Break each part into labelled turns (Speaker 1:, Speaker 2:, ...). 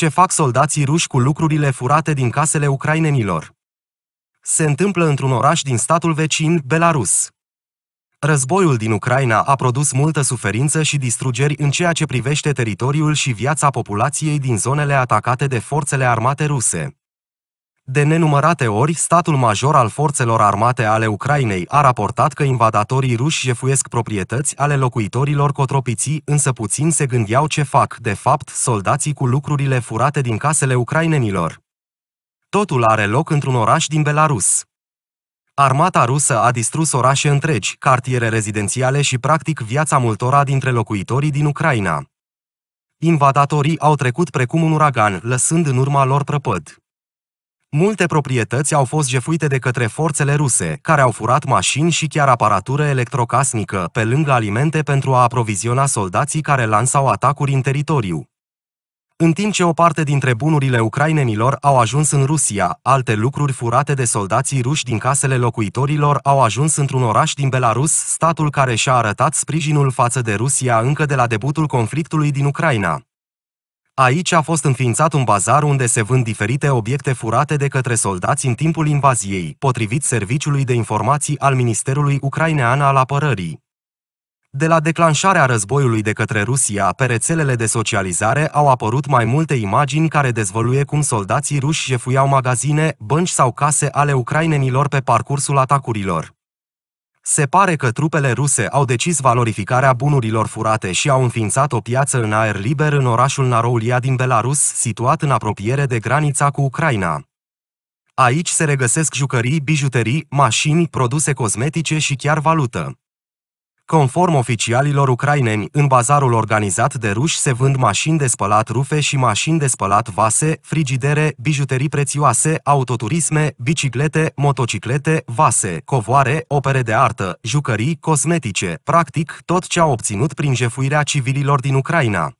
Speaker 1: Ce fac soldații ruși cu lucrurile furate din casele ucrainenilor? Se întâmplă într-un oraș din statul vecin, Belarus. Războiul din Ucraina a produs multă suferință și distrugeri în ceea ce privește teritoriul și viața populației din zonele atacate de forțele armate ruse. De nenumărate ori, statul major al forțelor armate ale Ucrainei a raportat că invadatorii ruși jefuiesc proprietăți ale locuitorilor cotropiții, însă puțin se gândeau ce fac, de fapt, soldații cu lucrurile furate din casele ucrainenilor. Totul are loc într-un oraș din Belarus. Armata rusă a distrus orașe întregi, cartiere rezidențiale și practic viața multora dintre locuitorii din Ucraina. Invadatorii au trecut precum un uragan, lăsând în urma lor prăpăd. Multe proprietăți au fost jefuite de către forțele ruse, care au furat mașini și chiar aparatură electrocasnică, pe lângă alimente pentru a aproviziona soldații care lansau atacuri în teritoriu. În timp ce o parte dintre bunurile ucrainenilor au ajuns în Rusia, alte lucruri furate de soldații ruși din casele locuitorilor au ajuns într-un oraș din Belarus, statul care și-a arătat sprijinul față de Rusia încă de la debutul conflictului din Ucraina. Aici a fost înființat un bazar unde se vând diferite obiecte furate de către soldați în timpul invaziei, potrivit Serviciului de Informații al Ministerului Ucrainean al Apărării. De la declanșarea războiului de către Rusia, pe rețelele de socializare au apărut mai multe imagini care dezvăluie cum soldații ruși jefuiau magazine, bănci sau case ale ucrainenilor pe parcursul atacurilor. Se pare că trupele ruse au decis valorificarea bunurilor furate și au înființat o piață în aer liber în orașul Naroulia din Belarus, situat în apropiere de granița cu Ucraina. Aici se regăsesc jucării, bijuterii, mașini, produse cosmetice și chiar valută. Conform oficialilor ucraineni, în bazarul organizat de ruși se vând mașini de spălat rufe și mașini de spălat vase, frigidere, bijuterii prețioase, autoturisme, biciclete, motociclete, vase, covoare, opere de artă, jucării, cosmetice, practic tot ce a obținut prin jefuirea civililor din Ucraina.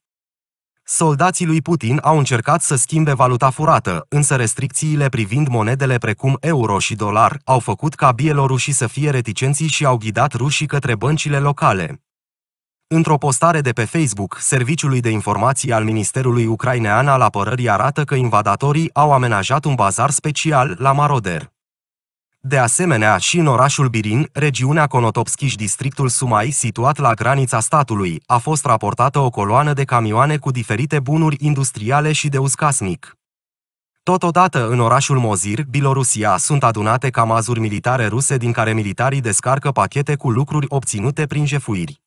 Speaker 1: Soldații lui Putin au încercat să schimbe valuta furată, însă restricțiile privind monedele precum euro și dolar au făcut ca bielorușii să fie reticenții și au ghidat rușii către băncile locale. Într-o postare de pe Facebook, Serviciului de Informații al Ministerului Ucrainean al Apărării arată că invadatorii au amenajat un bazar special la Maroder. De asemenea, și în orașul Birin, regiunea și districtul Sumai, situat la granița statului, a fost raportată o coloană de camioane cu diferite bunuri industriale și de uscasnic. Totodată, în orașul Mozir, Bilorusia, sunt adunate camazuri militare ruse din care militarii descarcă pachete cu lucruri obținute prin jefuiri.